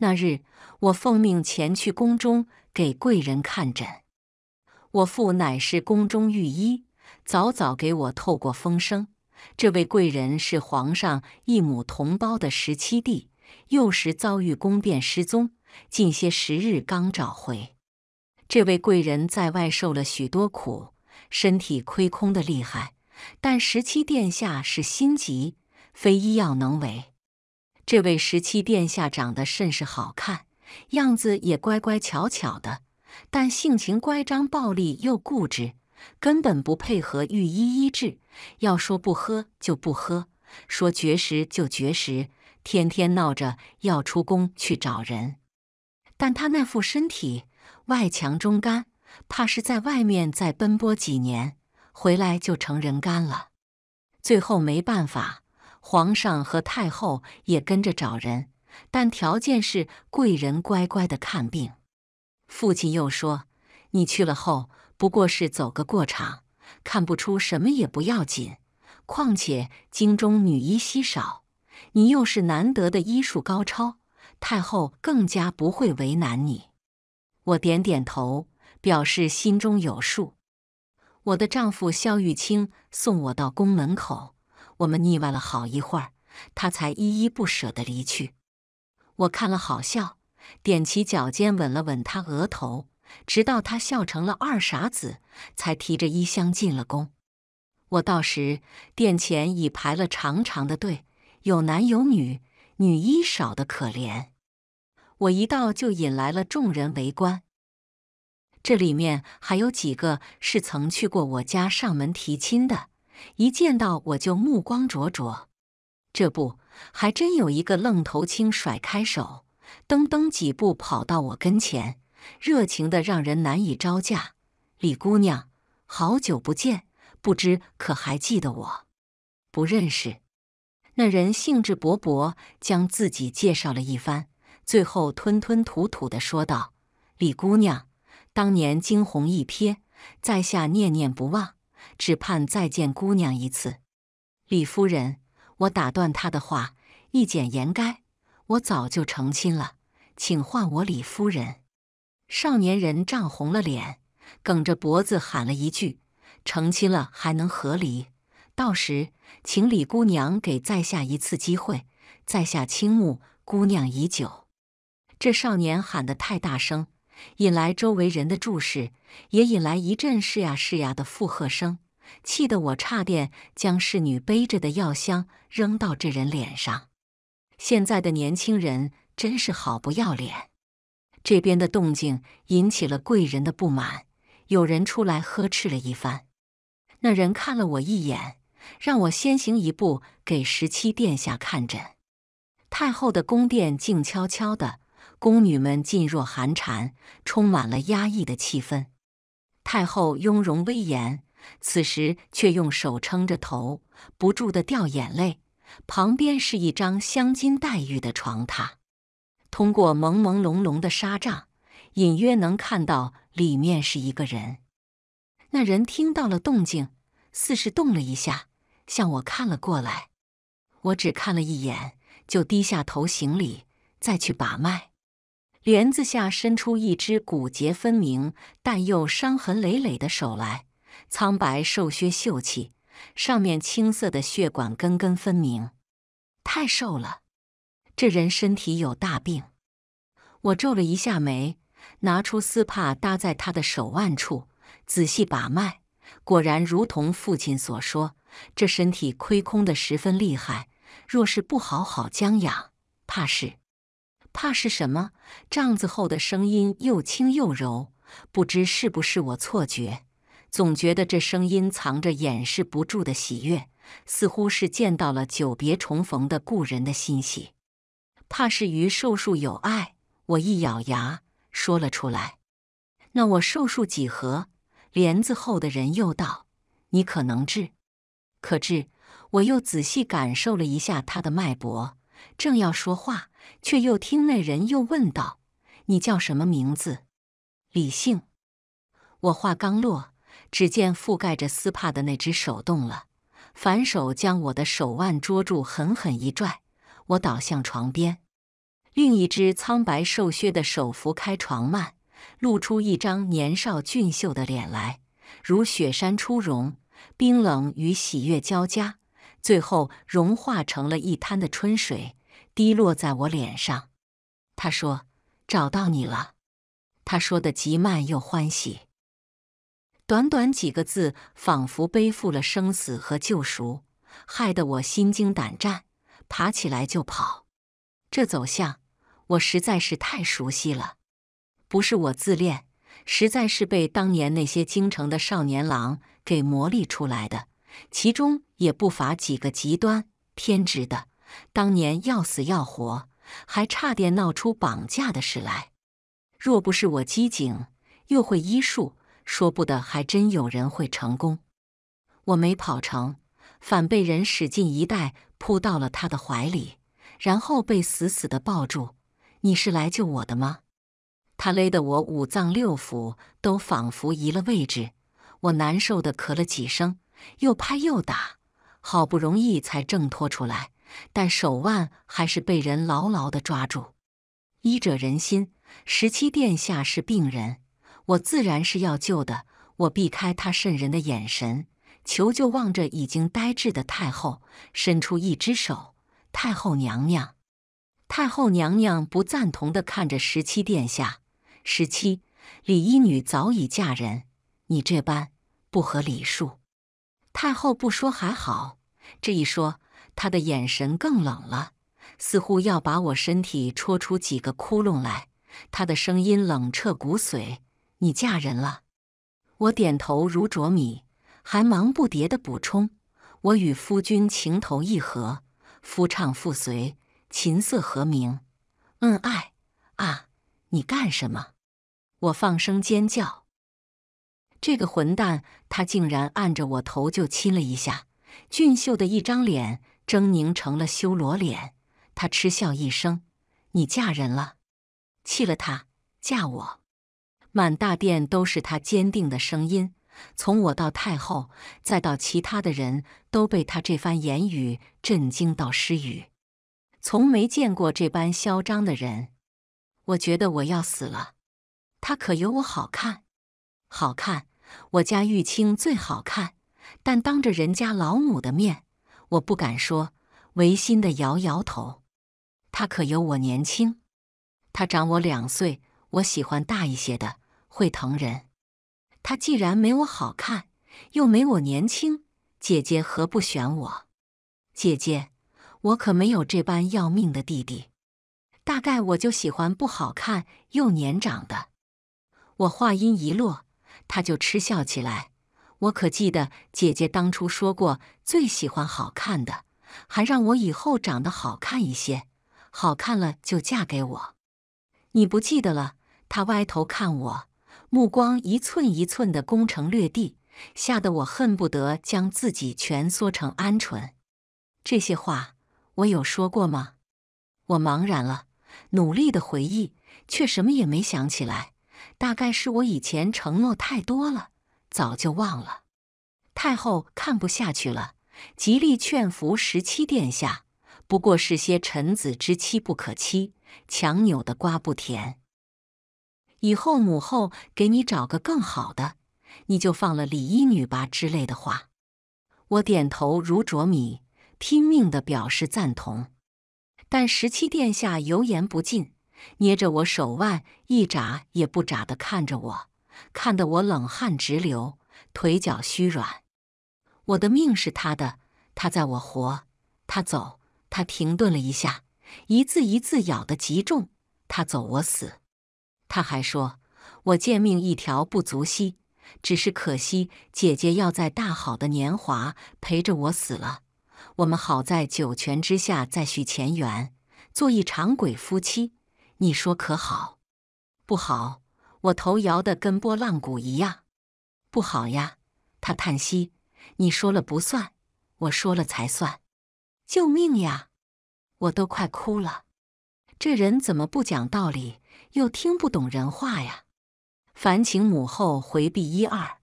那日，我奉命前去宫中给贵人看诊。我父乃是宫中御医，早早给我透过风声。这位贵人是皇上一母同胞的十七弟，幼时遭遇宫变失踪，近些时日刚找回。这位贵人在外受了许多苦，身体亏空的厉害。但十七殿下是心急，非医药能为。这位十七殿下长得甚是好看，样子也乖乖巧巧的，但性情乖张暴力又固执，根本不配合御医医治。要说不喝就不喝，说绝食就绝食，天天闹着要出宫去找人。但他那副身体，外强中干，怕是在外面再奔波几年，回来就成人干了。最后没办法。皇上和太后也跟着找人，但条件是贵人乖乖的看病。父亲又说：“你去了后不过是走个过场，看不出什么也不要紧。况且京中女医稀少，你又是难得的医术高超，太后更加不会为难你。”我点点头，表示心中有数。我的丈夫萧玉清送我到宫门口。我们腻歪了好一会儿，他才依依不舍的离去。我看了好笑，踮起脚尖吻了吻他额头，直到他笑成了二傻子，才提着衣箱进了宫。我到时，殿前已排了长长的队，有男有女，女衣少的可怜。我一到就引来了众人围观，这里面还有几个是曾去过我家上门提亲的。一见到我就目光灼灼，这不还真有一个愣头青甩开手，噔噔几步跑到我跟前，热情的让人难以招架。李姑娘，好久不见，不知可还记得我？不认识。那人兴致勃勃将自己介绍了一番，最后吞吞吐吐的说道：“李姑娘，当年惊鸿一瞥，在下念念不忘。”只盼再见姑娘一次，李夫人。我打断他的话，一简言该。我早就成亲了，请唤我李夫人。少年人涨红了脸，梗着脖子喊了一句：“成亲了还能和离？到时请李姑娘给在下一次机会，在下倾慕姑娘已久。”这少年喊得太大声。引来周围人的注视，也引来一阵“是呀，是呀”的附和声，气得我差点将侍女背着的药箱扔到这人脸上。现在的年轻人真是好不要脸！这边的动静引起了贵人的不满，有人出来呵斥了一番。那人看了我一眼，让我先行一步给十七殿下看诊。太后的宫殿静悄悄的。宫女们噤若寒蝉，充满了压抑的气氛。太后雍容威严，此时却用手撑着头，不住的掉眼泪。旁边是一张镶金黛玉的床榻，通过朦朦胧胧的纱帐，隐约能看到里面是一个人。那人听到了动静，似是动了一下，向我看了过来。我只看了一眼，就低下头行礼，再去把脉。帘子下伸出一只骨节分明但又伤痕累累的手来，苍白瘦削、秀气，上面青色的血管根根分明。太瘦了，这人身体有大病。我皱了一下眉，拿出丝帕搭在他的手腕处，仔细把脉，果然如同父亲所说，这身体亏空的十分厉害。若是不好好将养，怕是……怕是什么？帐子后的声音又轻又柔，不知是不是我错觉，总觉得这声音藏着掩饰不住的喜悦，似乎是见到了久别重逢的故人的欣喜。怕是与寿数有爱，我一咬牙说了出来。那我寿数几何？帘子后的人又道：“你可能治，可治。”我又仔细感受了一下他的脉搏，正要说话。却又听那人又问道：“你叫什么名字？李姓。”我话刚落，只见覆盖着丝帕的那只手动了，反手将我的手腕捉住，狠狠一拽，我倒向床边。另一只苍白瘦削的手拂开床幔，露出一张年少俊秀的脸来，如雪山初融，冰冷与喜悦交加，最后融化成了一滩的春水。滴落在我脸上，他说：“找到你了。”他说的极慢又欢喜，短短几个字仿佛背负了生死和救赎，害得我心惊胆战，爬起来就跑。这走向我实在是太熟悉了，不是我自恋，实在是被当年那些京城的少年郎给磨砺出来的，其中也不乏几个极端偏执的。当年要死要活，还差点闹出绑架的事来。若不是我机警又会医术，说不得还真有人会成功。我没跑成，反被人使劲一袋扑到了他的怀里，然后被死死的抱住。你是来救我的吗？他勒得我五脏六腑都仿佛移了位置，我难受的咳了几声，又拍又打，好不容易才挣脱出来。但手腕还是被人牢牢的抓住。医者仁心，十七殿下是病人，我自然是要救的。我避开他渗人的眼神，求救望着已经呆滞的太后，伸出一只手：“太后娘娘。”太后娘娘不赞同的看着十七殿下：“十七，李医女早已嫁人，你这般不合礼数。”太后不说还好，这一说。他的眼神更冷了，似乎要把我身体戳出几个窟窿来。他的声音冷彻骨髓：“你嫁人了？”我点头如啄米，还忙不迭地补充：“我与夫君情投意合，夫唱妇随，琴瑟和鸣，恩爱啊！”你干什么？我放声尖叫！这个混蛋，他竟然按着我头就亲了一下，俊秀的一张脸。狰狞成了修罗脸，他嗤笑一声：“你嫁人了，弃了他，嫁我。”满大殿都是他坚定的声音。从我到太后，再到其他的人都被他这番言语震惊到失语。从没见过这般嚣张的人。我觉得我要死了。他可有我好看？好看？我家玉清最好看，但当着人家老母的面。我不敢说，违心的摇摇头。他可有我年轻，他长我两岁，我喜欢大一些的，会疼人。他既然没我好看，又没我年轻，姐姐何不选我？姐姐，我可没有这般要命的弟弟。大概我就喜欢不好看又年长的。我话音一落，他就嗤笑起来。我可记得姐姐当初说过，最喜欢好看的，还让我以后长得好看一些，好看了就嫁给我。你不记得了？他歪头看我，目光一寸一寸的攻城略地，吓得我恨不得将自己蜷缩成鹌鹑。这些话我有说过吗？我茫然了，努力的回忆，却什么也没想起来。大概是我以前承诺太多了。早就忘了，太后看不下去了，极力劝服十七殿下，不过是些臣子之妻不可欺，强扭的瓜不甜。以后母后给你找个更好的，你就放了李一女吧之类的话。我点头如啄米，拼命的表示赞同，但十七殿下油盐不进，捏着我手腕一眨也不眨的看着我。看得我冷汗直流，腿脚虚软。我的命是他的，他在我活，他走。他停顿了一下，一字一字咬得极重。他走我死。他还说：“我贱命一条不足惜，只是可惜姐姐要在大好的年华陪着我死了。我们好在九泉之下再续前缘，做一场鬼夫妻。你说可好？不好。”我头摇得跟拨浪鼓一样，不好呀！他叹息：“你说了不算，我说了才算。”救命呀！我都快哭了。这人怎么不讲道理，又听不懂人话呀？烦请母后回避一二，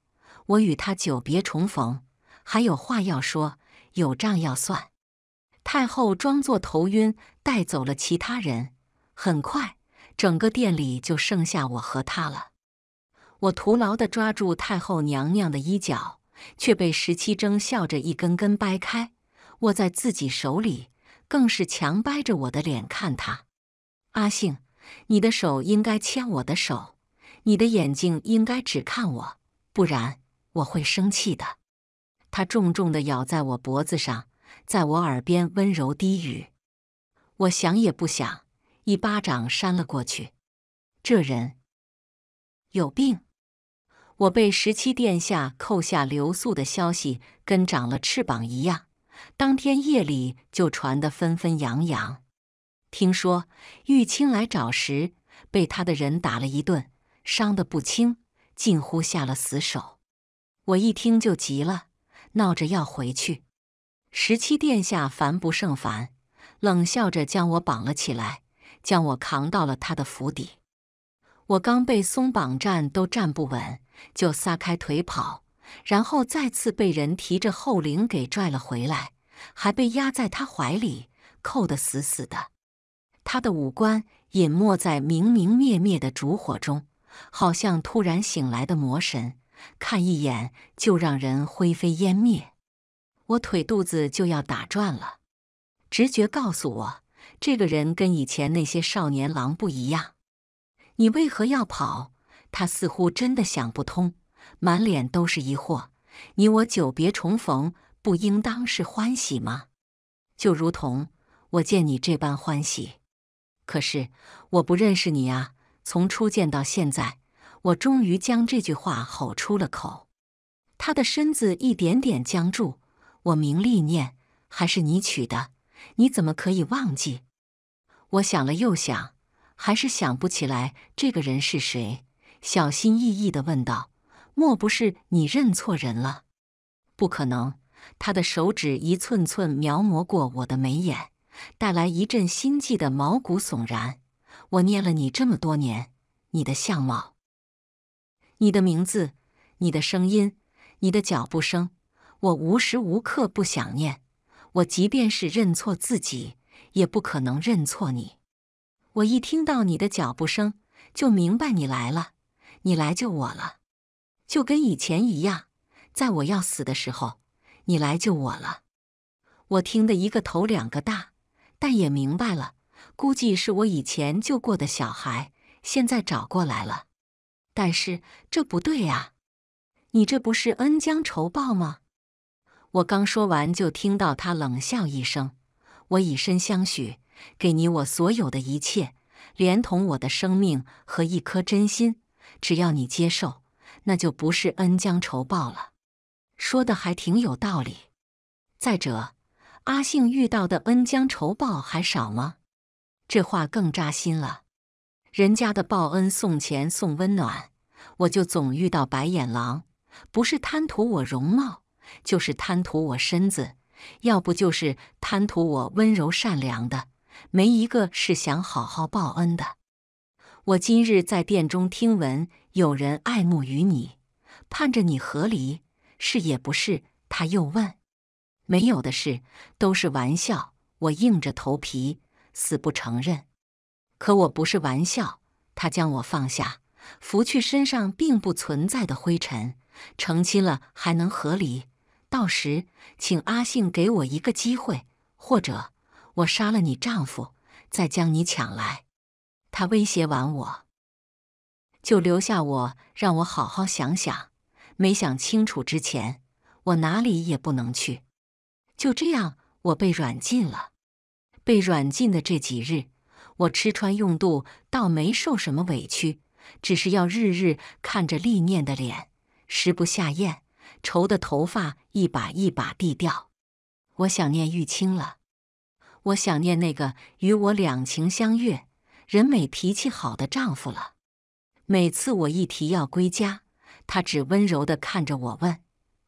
我与他久别重逢，还有话要说，有账要算。太后装作头晕，带走了其他人。很快。整个店里就剩下我和他了。我徒劳的抓住太后娘娘的衣角，却被十七征笑着一根根掰开，握在自己手里，更是强掰着我的脸看他。阿信，你的手应该牵我的手，你的眼睛应该只看我，不然我会生气的。他重重的咬在我脖子上，在我耳边温柔低语。我想也不想。一巴掌扇了过去，这人有病！我被十七殿下扣下留宿的消息跟长了翅膀一样，当天夜里就传得纷纷扬扬。听说玉清来找时，被他的人打了一顿，伤得不轻，近乎下了死手。我一听就急了，闹着要回去。十七殿下烦不胜烦，冷笑着将我绑了起来。将我扛到了他的府邸，我刚被松绑，站都站不稳，就撒开腿跑，然后再次被人提着后领给拽了回来，还被压在他怀里，扣得死死的。他的五官隐没在明明灭灭的烛火中，好像突然醒来的魔神，看一眼就让人灰飞烟灭。我腿肚子就要打转了，直觉告诉我。这个人跟以前那些少年郎不一样，你为何要跑？他似乎真的想不通，满脸都是疑惑。你我久别重逢，不应当是欢喜吗？就如同我见你这般欢喜，可是我不认识你啊！从初见到现在，我终于将这句话吼出了口。他的身子一点点僵住。我名利念还是你取的，你怎么可以忘记？我想了又想，还是想不起来这个人是谁。小心翼翼的问道：“莫不是你认错人了？”不可能。他的手指一寸寸描摹过我的眉眼，带来一阵心悸的毛骨悚然。我念了你这么多年，你的相貌、你的名字、你的声音、你的脚步声，我无时无刻不想念。我即便是认错自己。也不可能认错你，我一听到你的脚步声就明白你来了，你来救我了，就跟以前一样，在我要死的时候，你来救我了。我听得一个头两个大，但也明白了，估计是我以前救过的小孩，现在找过来了。但是这不对呀，你这不是恩将仇报吗？我刚说完，就听到他冷笑一声。我以身相许，给你我所有的一切，连同我的生命和一颗真心。只要你接受，那就不是恩将仇报了。说的还挺有道理。再者，阿信遇到的恩将仇报还少吗？这话更扎心了。人家的报恩送钱送温暖，我就总遇到白眼狼，不是贪图我容貌，就是贪图我身子。要不就是贪图我温柔善良的，没一个是想好好报恩的。我今日在殿中听闻有人爱慕于你，盼着你和离，是也不是？他又问。没有的事，都是玩笑。我硬着头皮，死不承认。可我不是玩笑。他将我放下，拂去身上并不存在的灰尘。成亲了还能和离？到时，请阿信给我一个机会，或者我杀了你丈夫，再将你抢来。他威胁完我，就留下我，让我好好想想。没想清楚之前，我哪里也不能去。就这样，我被软禁了。被软禁的这几日，我吃穿用度倒没受什么委屈，只是要日日看着丽念的脸，食不下咽。愁的头发一把一把地掉，我想念玉清了，我想念那个与我两情相悦、人美脾气好的丈夫了。每次我一提要归家，他只温柔地看着我问：“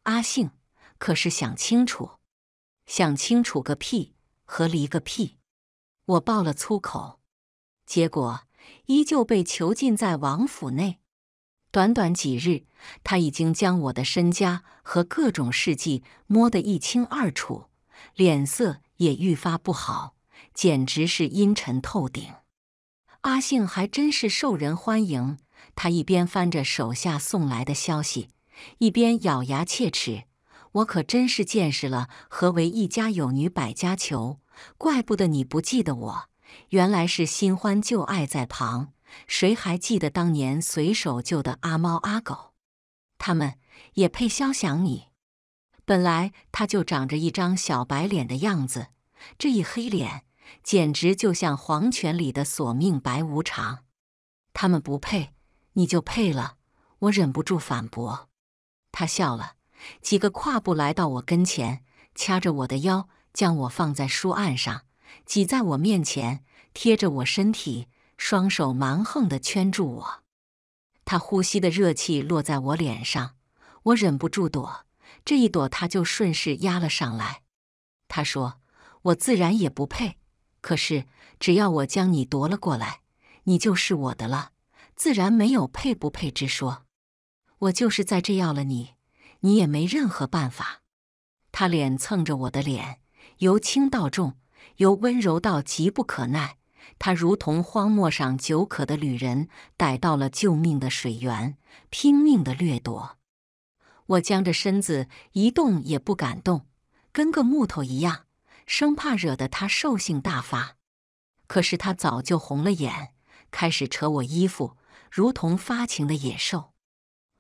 阿杏，可是想清楚？想清楚个屁，和离个屁！”我爆了粗口，结果依旧被囚禁在王府内。短短几日，他已经将我的身家和各种事迹摸得一清二楚，脸色也愈发不好，简直是阴沉透顶。阿信还真是受人欢迎。他一边翻着手下送来的消息，一边咬牙切齿：“我可真是见识了何为一家有女百家求，怪不得你不记得我，原来是新欢旧爱在旁。”谁还记得当年随手救的阿猫阿狗？他们也配肖想你？本来他就长着一张小白脸的样子，这一黑脸简直就像黄泉里的索命白无常。他们不配，你就配了。我忍不住反驳。他笑了，几个跨步来到我跟前，掐着我的腰，将我放在书案上，挤在我面前，贴着我身体。双手蛮横的圈住我，他呼吸的热气落在我脸上，我忍不住躲，这一躲他就顺势压了上来。他说：“我自然也不配，可是只要我将你夺了过来，你就是我的了，自然没有配不配之说。我就是在这要了你，你也没任何办法。”他脸蹭着我的脸，由轻到重，由温柔到急不可耐。他如同荒漠上久渴的旅人，逮到了救命的水源，拼命的掠夺。我僵着身子一动也不敢动，跟个木头一样，生怕惹得他兽性大发。可是他早就红了眼，开始扯我衣服，如同发情的野兽。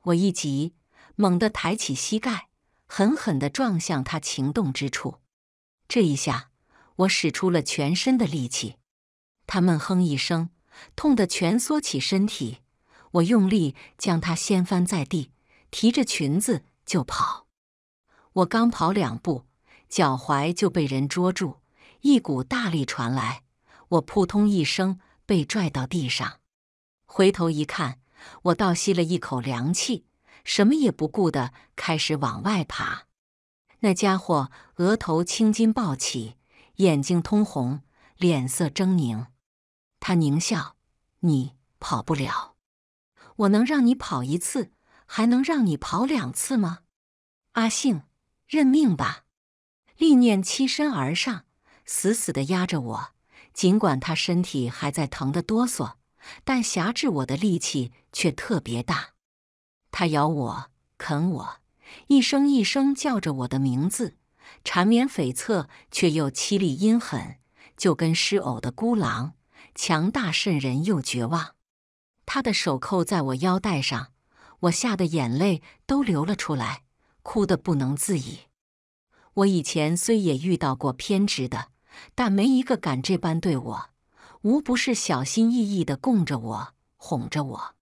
我一急，猛地抬起膝盖，狠狠地撞向他情动之处。这一下，我使出了全身的力气。他闷哼一声，痛得蜷缩起身体。我用力将他掀翻在地，提着裙子就跑。我刚跑两步，脚踝就被人捉住，一股大力传来，我扑通一声被拽到地上。回头一看，我倒吸了一口凉气，什么也不顾的开始往外爬。那家伙额头青筋暴起，眼睛通红，脸色狰狞。他狞笑：“你跑不了！我能让你跑一次，还能让你跑两次吗？”阿信，认命吧！利念欺身而上，死死的压着我。尽管他身体还在疼的哆嗦，但挟制我的力气却特别大。他咬我，啃我，一声一声叫着我的名字，缠绵悱恻却又凄厉阴狠，就跟失偶的孤狼。强大渗人又绝望，他的手扣在我腰带上，我吓得眼泪都流了出来，哭得不能自已。我以前虽也遇到过偏执的，但没一个敢这般对我，无不是小心翼翼的供着我，哄着我。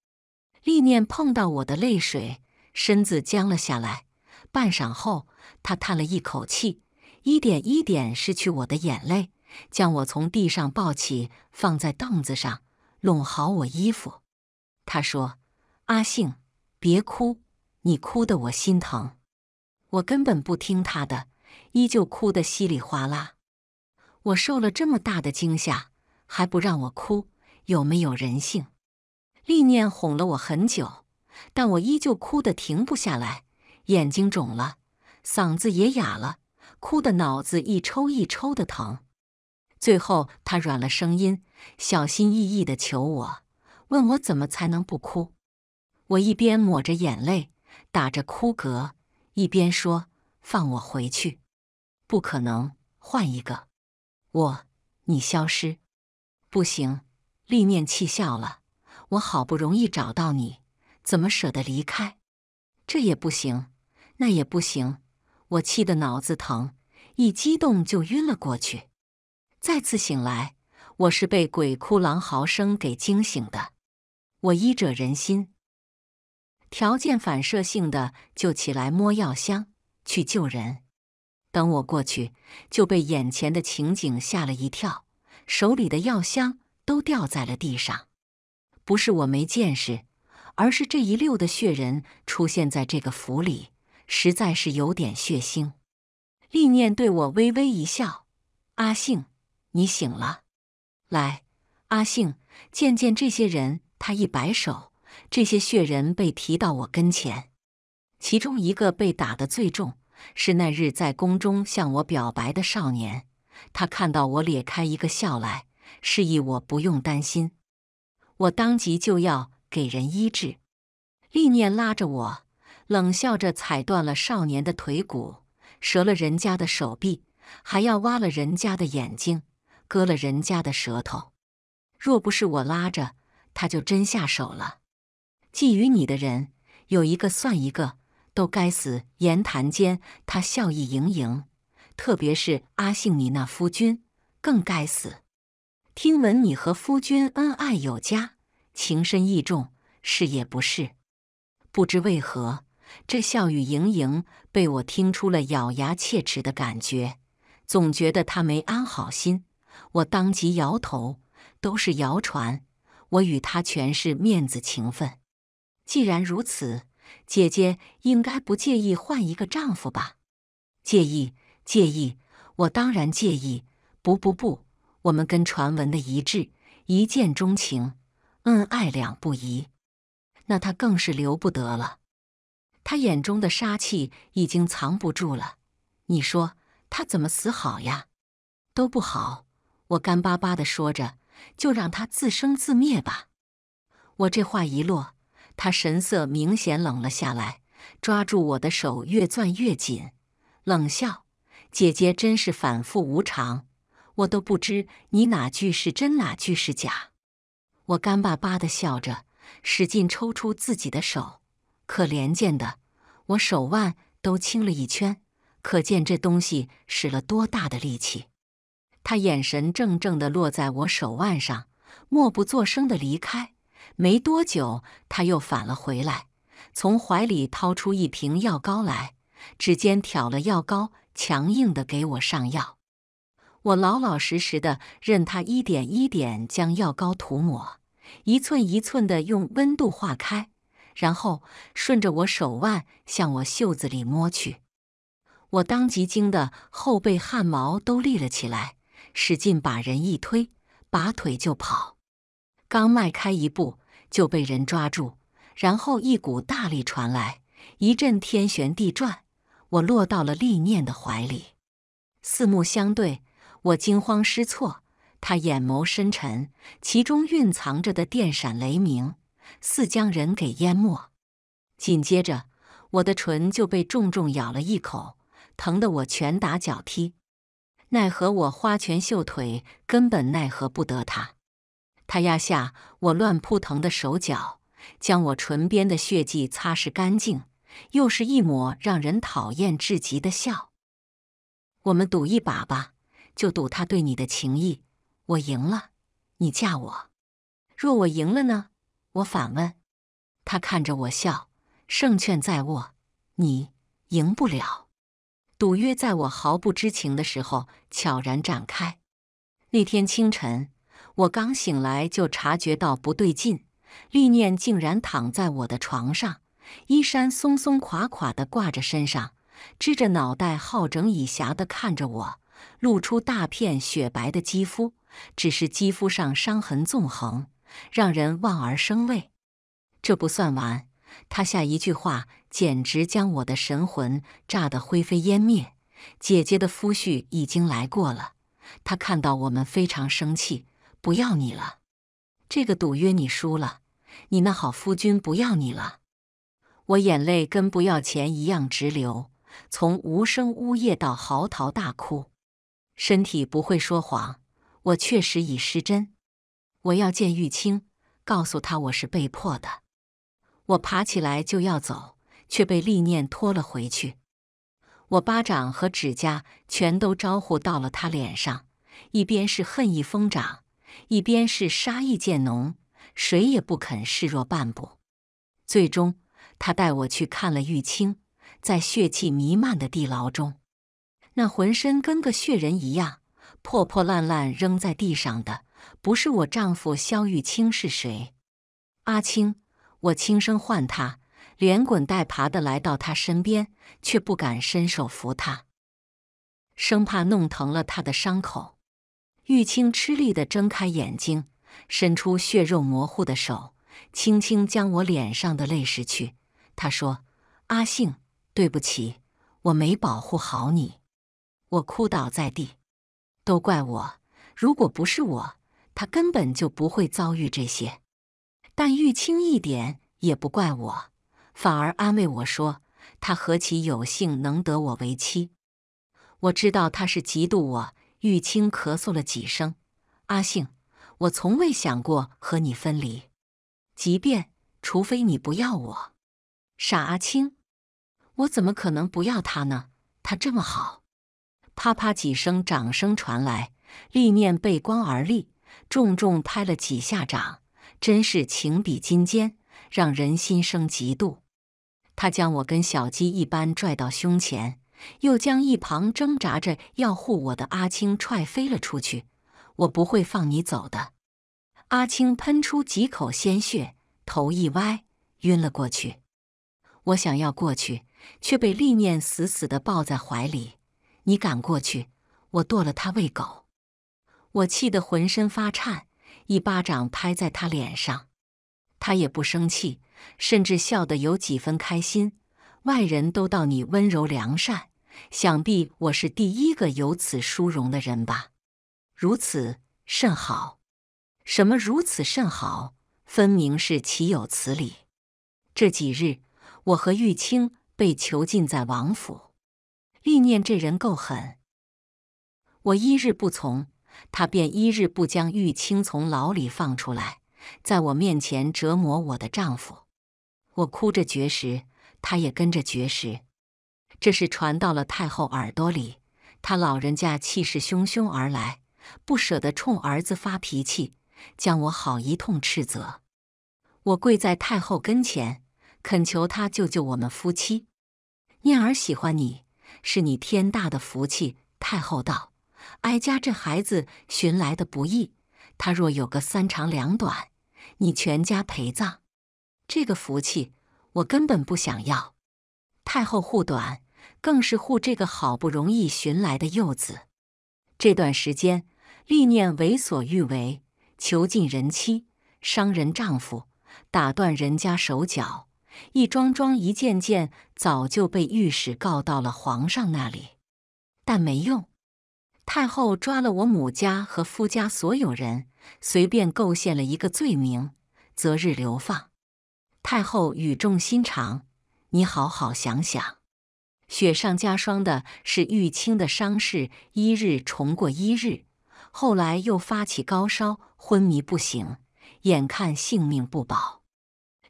厉念碰到我的泪水，身子僵了下来，半晌后，他叹了一口气，一点一点拭去我的眼泪。将我从地上抱起，放在凳子上，拢好我衣服。他说：“阿信，别哭，你哭得我心疼。”我根本不听他的，依旧哭得稀里哗啦。我受了这么大的惊吓，还不让我哭，有没有人性？历念哄了我很久，但我依旧哭得停不下来，眼睛肿了，嗓子也哑了，哭得脑子一抽一抽的疼。最后，他软了声音，小心翼翼的求我，问我怎么才能不哭。我一边抹着眼泪，打着哭嗝，一边说：“放我回去。”“不可能，换一个。”“我，你消失。”“不行！”立念气笑了：“我好不容易找到你，怎么舍得离开？”“这也不行，那也不行。”我气得脑子疼，一激动就晕了过去。再次醒来，我是被鬼哭狼嚎声给惊醒的。我医者仁心，条件反射性的就起来摸药箱去救人。等我过去，就被眼前的情景吓了一跳，手里的药箱都掉在了地上。不是我没见识，而是这一溜的血人出现在这个府里，实在是有点血腥。厉念对我微微一笑：“阿信。”你醒了，来，阿信，见见这些人。他一摆手，这些血人被提到我跟前。其中一个被打得最重，是那日在宫中向我表白的少年。他看到我咧开一个笑来，示意我不用担心。我当即就要给人医治，厉念拉着我，冷笑着踩断了少年的腿骨，折了人家的手臂，还要挖了人家的眼睛。割了人家的舌头，若不是我拉着，他就真下手了。觊觎你的人有一个算一个，都该死。言谈间，他笑意盈盈，特别是阿信，你那夫君更该死。听闻你和夫君恩爱有加，情深意重，是也不是？不知为何，这笑语盈盈被我听出了咬牙切齿的感觉，总觉得他没安好心。我当即摇头，都是谣传。我与他全是面子情分。既然如此，姐姐应该不介意换一个丈夫吧？介意，介意。我当然介意。不不不，我们跟传闻的一致，一见钟情，恩爱两不疑。那他更是留不得了。他眼中的杀气已经藏不住了。你说他怎么死好呀？都不好。我干巴巴的说着：“就让他自生自灭吧。”我这话一落，他神色明显冷了下来，抓住我的手越攥越紧，冷笑：“姐姐真是反复无常，我都不知你哪句是真，哪句是假。”我干巴巴的笑着，使劲抽出自己的手。可怜见的，我手腕都青了一圈，可见这东西使了多大的力气。他眼神怔怔地落在我手腕上，默不作声地离开。没多久，他又返了回来，从怀里掏出一瓶药膏来，指尖挑了药膏，强硬地给我上药。我老老实实地任他一点一点将药膏涂抹，一寸一寸地用温度化开，然后顺着我手腕向我袖子里摸去。我当即惊得后背汗毛都立了起来。使劲把人一推，拔腿就跑。刚迈开一步，就被人抓住，然后一股大力传来，一阵天旋地转，我落到了厉念的怀里。四目相对，我惊慌失措，他眼眸深沉，其中蕴藏着的电闪雷鸣，似将人给淹没。紧接着，我的唇就被重重咬了一口，疼得我拳打脚踢。奈何我花拳绣腿根本奈何不得他，他压下我乱扑腾的手脚，将我唇边的血迹擦拭干净，又是一抹让人讨厌至极的笑。我们赌一把吧，就赌他对你的情意。我赢了，你嫁我；若我赢了呢？我反问。他看着我笑，胜券在握，你赢不了。赌约在我毫不知情的时候悄然展开。那天清晨，我刚醒来就察觉到不对劲，厉念竟然躺在我的床上，衣衫松松垮垮地挂着身上，支着脑袋，好整以暇地看着我，露出大片雪白的肌肤，只是肌肤上伤痕纵横，让人望而生畏。这不算完。他下一句话简直将我的神魂炸得灰飞烟灭。姐姐的夫婿已经来过了，他看到我们非常生气，不要你了。这个赌约你输了，你那好夫君不要你了。我眼泪跟不要钱一样直流，从无声呜咽到嚎啕大哭，身体不会说谎，我确实已失真。我要见玉清，告诉他我是被迫的。我爬起来就要走，却被厉念拖了回去。我巴掌和指甲全都招呼到了他脸上，一边是恨意疯长，一边是杀意渐浓，谁也不肯示弱半步。最终，他带我去看了玉清，在血气弥漫的地牢中，那浑身跟个血人一样、破破烂烂扔在地上的，不是我丈夫萧玉清是谁？阿青。我轻声唤他，连滚带爬的来到他身边，却不敢伸手扶他，生怕弄疼了他的伤口。玉清吃力的睁开眼睛，伸出血肉模糊的手，轻轻将我脸上的泪拭去。他说：“阿信，对不起，我没保护好你。”我哭倒在地，都怪我！如果不是我，他根本就不会遭遇这些。但玉清一点也不怪我，反而安慰我说：“他何其有幸能得我为妻。”我知道他是嫉妒我。玉清咳嗽了几声：“阿庆，我从未想过和你分离，即便除非你不要我。”傻阿青，我怎么可能不要他呢？他这么好！啪啪几声掌声传来，立念背光而立，重重拍了几下掌。真是情比金坚，让人心生嫉妒。他将我跟小鸡一般拽到胸前，又将一旁挣扎着要护我的阿青踹飞了出去。我不会放你走的。阿青喷出几口鲜血，头一歪，晕了过去。我想要过去，却被厉念死死地抱在怀里。你敢过去，我剁了他喂狗。我气得浑身发颤。一巴掌拍在他脸上，他也不生气，甚至笑得有几分开心。外人都道你温柔良善，想必我是第一个有此殊荣的人吧？如此甚好。什么如此甚好？分明是岂有此理！这几日我和玉清被囚禁在王府，历念这人够狠，我一日不从。他便一日不将玉清从牢里放出来，在我面前折磨我的丈夫，我哭着绝食，他也跟着绝食。这事传到了太后耳朵里，他老人家气势汹汹而来，不舍得冲儿子发脾气，将我好一通斥责。我跪在太后跟前，恳求他救救我们夫妻。念儿喜欢你是你天大的福气，太后道。哀家这孩子寻来的不易，他若有个三长两短，你全家陪葬。这个福气我根本不想要。太后护短，更是护这个好不容易寻来的幼子。这段时间，历念为所欲为，囚禁人妻，伤人丈夫，打断人家手脚，一桩桩一件件，早就被御史告到了皇上那里，但没用。太后抓了我母家和夫家所有人，随便构陷了一个罪名，择日流放。太后语重心长：“你好好想想。”雪上加霜的是，玉清的伤势一日重过一日，后来又发起高烧，昏迷不醒，眼看性命不保。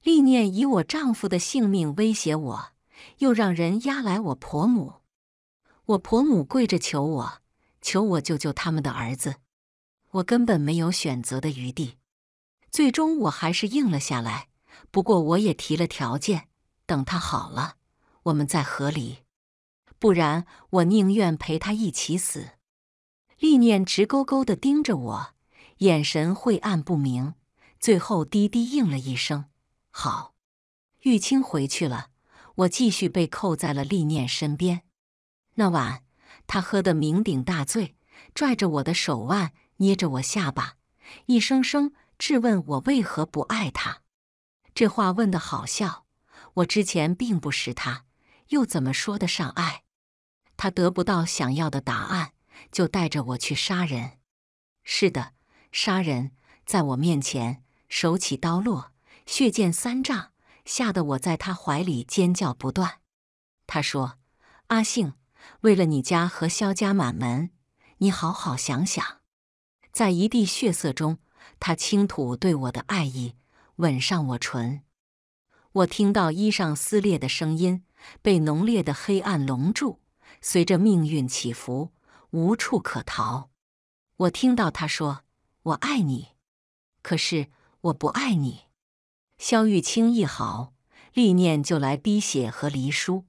历念以我丈夫的性命威胁我，又让人押来我婆母。我婆母跪着求我。求我救救他们的儿子，我根本没有选择的余地。最终我还是应了下来，不过我也提了条件：等他好了，我们再和离；不然我宁愿陪他一起死。立念直勾勾的盯着我，眼神晦暗不明，最后低低应了一声：“好。”玉清回去了，我继续被扣在了立念身边。那晚。他喝得酩酊大醉，拽着我的手腕，捏着我下巴，一声声质问我为何不爱他。这话问得好笑，我之前并不识他，又怎么说得上爱？他得不到想要的答案，就带着我去杀人。是的，杀人，在我面前手起刀落，血溅三丈，吓得我在他怀里尖叫不断。他说：“阿信，为了你家和萧家满门，你好好想想。在一地血色中，他倾吐对我的爱意，吻上我唇。我听到衣裳撕裂的声音，被浓烈的黑暗笼住，随着命运起伏，无处可逃。我听到他说：“我爱你，可是我不爱你。”萧玉清一好，立念就来滴血和离书。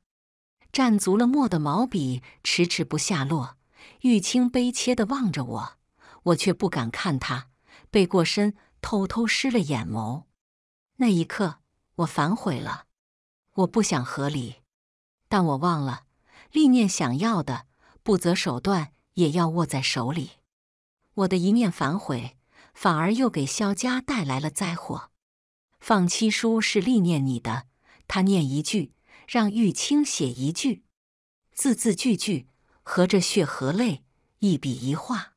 蘸足了墨的毛笔迟迟不下落，玉清悲切地望着我，我却不敢看他，背过身偷偷湿了眼眸。那一刻，我反悔了，我不想合理，但我忘了，历念想要的，不择手段也要握在手里。我的一念反悔，反而又给萧家带来了灾祸。放七叔是历念你的，他念一句。让玉清写一句，字字句句和着血和泪，一笔一画，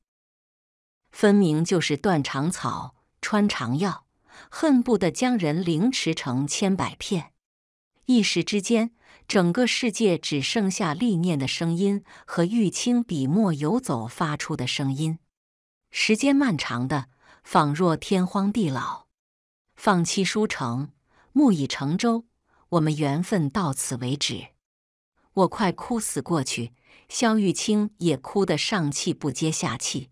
分明就是断肠草、穿肠药，恨不得将人凌迟成千百片。一时之间，整个世界只剩下历念的声音和玉清笔墨游走发出的声音。时间漫长的，仿若天荒地老。放弃书城，木已成舟。我们缘分到此为止，我快哭死过去。肖玉清也哭得上气不接下气。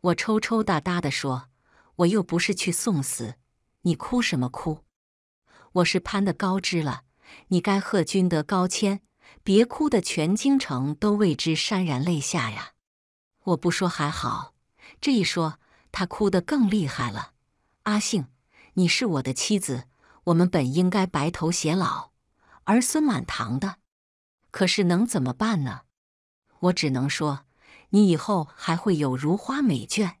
我抽抽搭搭地说：“我又不是去送死，你哭什么哭？我是攀的高枝了，你该贺君得高迁，别哭得全京城都为之潸然泪下呀！”我不说还好，这一说，他哭得更厉害了。阿信，你是我的妻子。我们本应该白头偕老，儿孙满堂的，可是能怎么办呢？我只能说，你以后还会有如花美眷，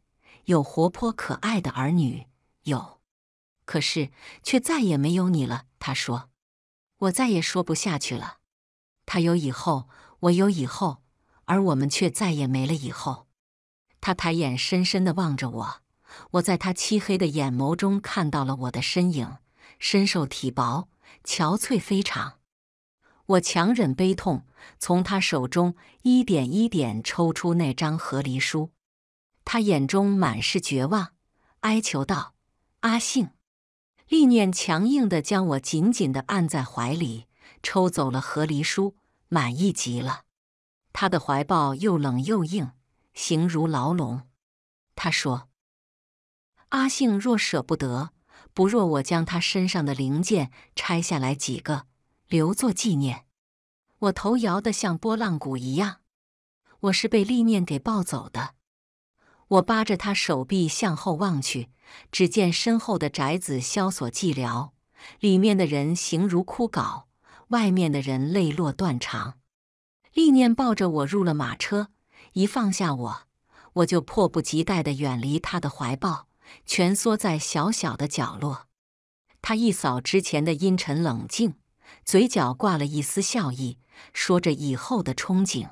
有活泼可爱的儿女，有。可是，却再也没有你了。他说：“我再也说不下去了。”他有以后，我有以后，而我们却再也没了以后。他抬眼，深深的望着我，我在他漆黑的眼眸中看到了我的身影。身瘦体薄，憔悴非常。我强忍悲痛，从他手中一点一点抽出那张和离书。他眼中满是绝望，哀求道：“阿信！”厉念强硬地将我紧紧地按在怀里，抽走了和离书，满意极了。他的怀抱又冷又硬，形如牢笼。他说：“阿信若舍不得。”不若我将他身上的零件拆下来几个，留作纪念。我头摇得像拨浪鼓一样。我是被立念给抱走的。我扒着他手臂向后望去，只见身后的宅子萧索寂寥，里面的人形如枯槁，外面的人泪落断肠。立念抱着我入了马车，一放下我，我就迫不及待的远离他的怀抱。蜷缩在小小的角落，他一扫之前的阴沉冷静，嘴角挂了一丝笑意，说着以后的憧憬，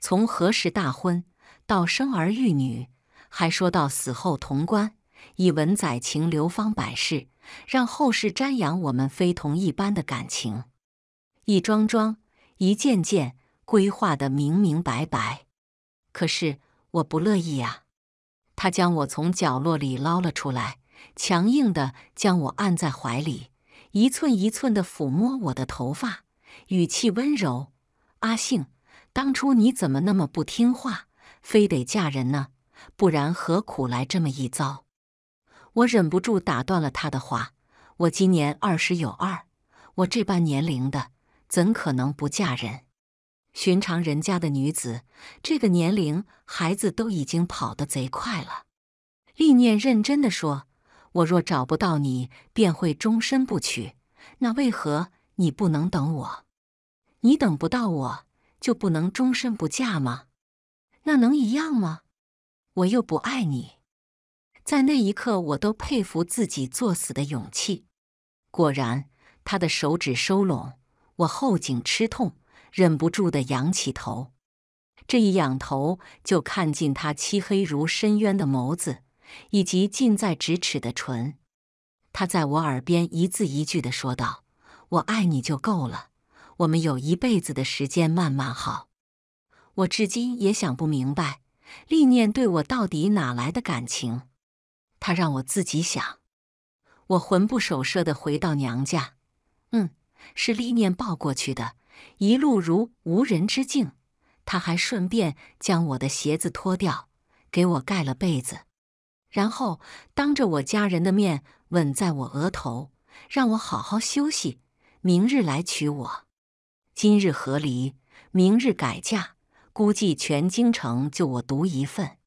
从何时大婚到生儿育女，还说到死后潼关，以文载情，流芳百世，让后世瞻仰我们非同一般的感情，一桩桩，一件件，规划的明明白白。可是我不乐意呀。他将我从角落里捞了出来，强硬地将我按在怀里，一寸一寸地抚摸我的头发，语气温柔：“阿杏，当初你怎么那么不听话，非得嫁人呢？不然何苦来这么一遭？”我忍不住打断了他的话：“我今年二十有二，我这般年龄的，怎可能不嫁人？”寻常人家的女子，这个年龄，孩子都已经跑得贼快了。厉念认真的说：“我若找不到你，便会终身不娶。那为何你不能等我？你等不到我，就不能终身不嫁吗？那能一样吗？我又不爱你。在那一刻，我都佩服自己作死的勇气。果然，他的手指收拢，我后颈吃痛。”忍不住的仰起头，这一仰头就看见他漆黑如深渊的眸子，以及近在咫尺的唇。他在我耳边一字一句的说道：“我爱你就够了，我们有一辈子的时间慢慢好。”我至今也想不明白，厉念对我到底哪来的感情？他让我自己想。我魂不守舍的回到娘家，嗯，是厉念抱过去的。一路如无人之境，他还顺便将我的鞋子脱掉，给我盖了被子，然后当着我家人的面吻在我额头，让我好好休息，明日来娶我。今日和离，明日改嫁，估计全京城就我独一份。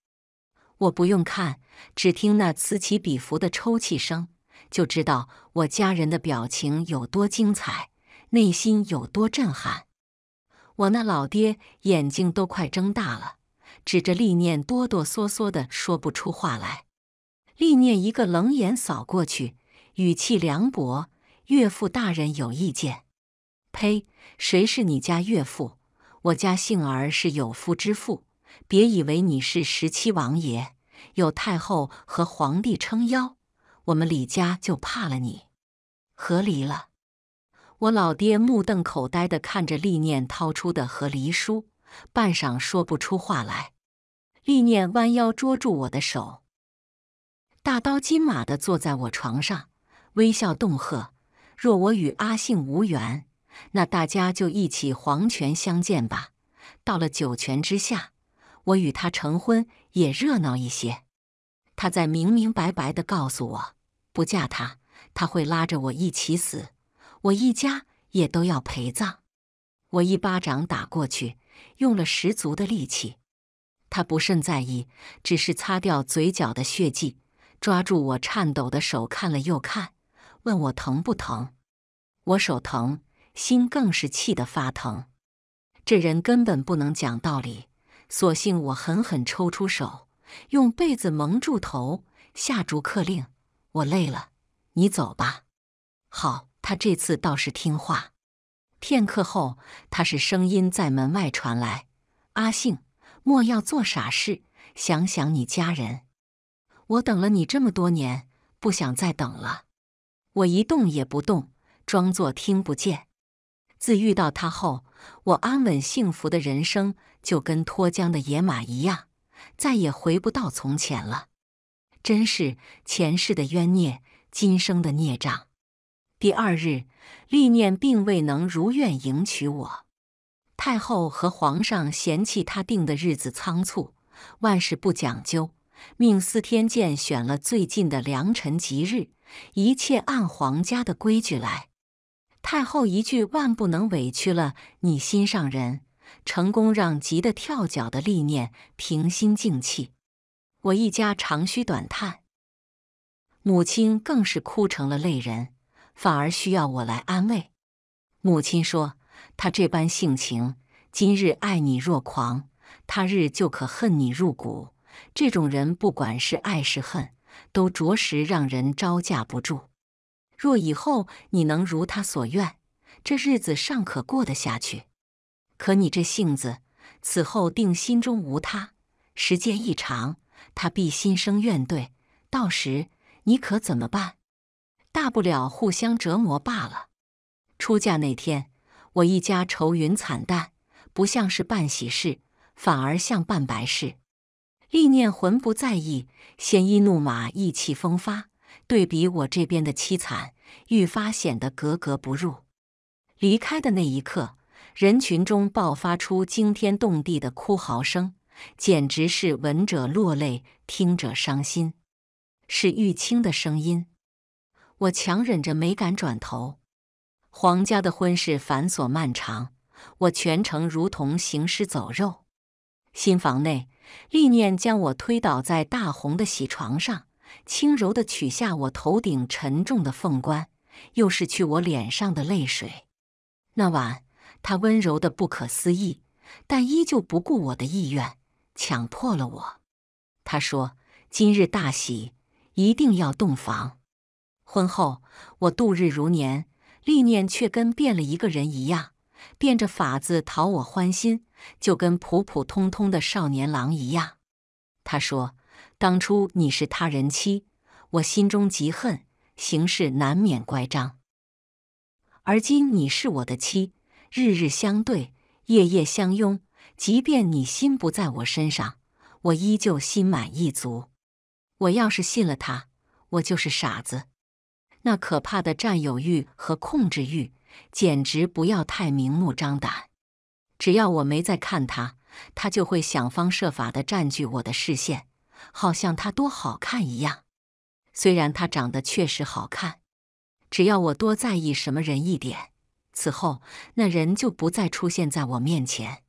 我不用看，只听那此起彼伏的抽泣声，就知道我家人的表情有多精彩。内心有多震撼？我那老爹眼睛都快睁大了，指着立念哆哆嗦嗦的说不出话来。立念一个冷眼扫过去，语气凉薄：“岳父大人有意见？”“呸，谁是你家岳父？我家杏儿是有夫之妇。别以为你是十七王爷，有太后和皇帝撑腰，我们李家就怕了你？和离了。”我老爹目瞪口呆地看着厉念掏出的和离书，半晌说不出话来。厉念弯腰捉住我的手，大刀金马地坐在我床上，微笑恫吓：“若我与阿信无缘，那大家就一起黄泉相见吧。到了九泉之下，我与他成婚也热闹一些。”他在明明白白地告诉我：“不嫁他，他会拉着我一起死。”我一家也都要陪葬！我一巴掌打过去，用了十足的力气。他不甚在意，只是擦掉嘴角的血迹，抓住我颤抖的手看了又看，问我疼不疼。我手疼，心更是气得发疼。这人根本不能讲道理，索性我狠狠抽出手，用被子蒙住头，下逐客令。我累了，你走吧。好。他这次倒是听话。片刻后，他是声音在门外传来：“阿幸，莫要做傻事，想想你家人。我等了你这么多年，不想再等了。我一动也不动，装作听不见。自遇到他后，我安稳幸福的人生就跟脱缰的野马一样，再也回不到从前了。真是前世的冤孽，今生的孽障。”第二日，立念并未能如愿迎娶我。太后和皇上嫌弃他定的日子仓促，万事不讲究，命司天监选了最近的良辰吉日，一切按皇家的规矩来。太后一句“万不能委屈了你心上人”，成功让急得跳脚的立念平心静气。我一家长吁短叹，母亲更是哭成了泪人。反而需要我来安慰。母亲说：“他这般性情，今日爱你若狂，他日就可恨你入骨。这种人，不管是爱是恨，都着实让人招架不住。若以后你能如他所愿，这日子尚可过得下去。可你这性子，此后定心中无他，时间一长，他必心生怨怼，到时你可怎么办？”大不了互相折磨罢了。出嫁那天，我一家愁云惨淡，不像是办喜事，反而像办白事。厉念魂不在意，鲜衣怒马，意气风发，对比我这边的凄惨，愈发显得格格不入。离开的那一刻，人群中爆发出惊天动地的哭嚎声，简直是闻者落泪，听者伤心。是玉清的声音。我强忍着没敢转头。皇家的婚事繁琐漫长，我全程如同行尸走肉。新房内，厉念将我推倒在大红的喜床上，轻柔地取下我头顶沉重的凤冠，又拭去我脸上的泪水。那晚，他温柔的不可思议，但依旧不顾我的意愿，强迫了我。他说：“今日大喜，一定要洞房。”婚后，我度日如年，历念却跟变了一个人一样，变着法子讨我欢心，就跟普普通通的少年郎一样。他说：“当初你是他人妻，我心中极恨，行事难免乖张；而今你是我的妻，日日相对，夜夜相拥，即便你心不在我身上，我依旧心满意足。我要是信了他，我就是傻子。”那可怕的占有欲和控制欲，简直不要太明目张胆。只要我没在看他，他就会想方设法的占据我的视线，好像他多好看一样。虽然他长得确实好看，只要我多在意什么人一点，此后那人就不再出现在我面前。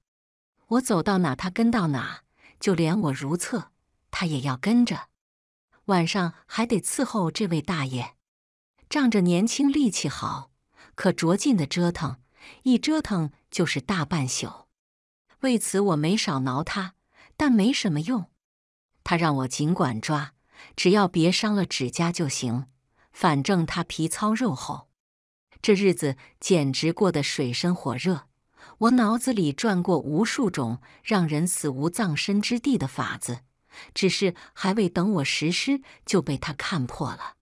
我走到哪，他跟到哪，就连我如厕，他也要跟着。晚上还得伺候这位大爷。仗着年轻力气好，可着劲的折腾，一折腾就是大半宿。为此我没少挠他，但没什么用。他让我尽管抓，只要别伤了指甲就行，反正他皮糙肉厚。这日子简直过得水深火热。我脑子里转过无数种让人死无葬身之地的法子，只是还未等我实施，就被他看破了。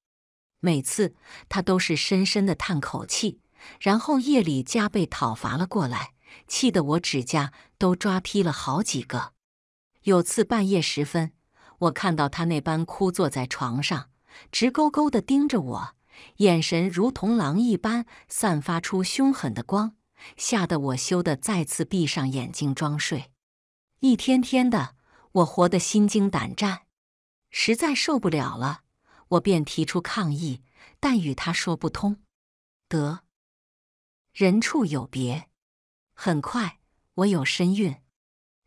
每次他都是深深的叹口气，然后夜里加倍讨伐了过来，气得我指甲都抓劈了好几个。有次半夜时分，我看到他那般枯坐在床上，直勾勾的盯着我，眼神如同狼一般，散发出凶狠的光，吓得我羞得再次闭上眼睛装睡。一天天的，我活得心惊胆战，实在受不了了。我便提出抗议，但与他说不通。得，人畜有别。很快，我有身孕。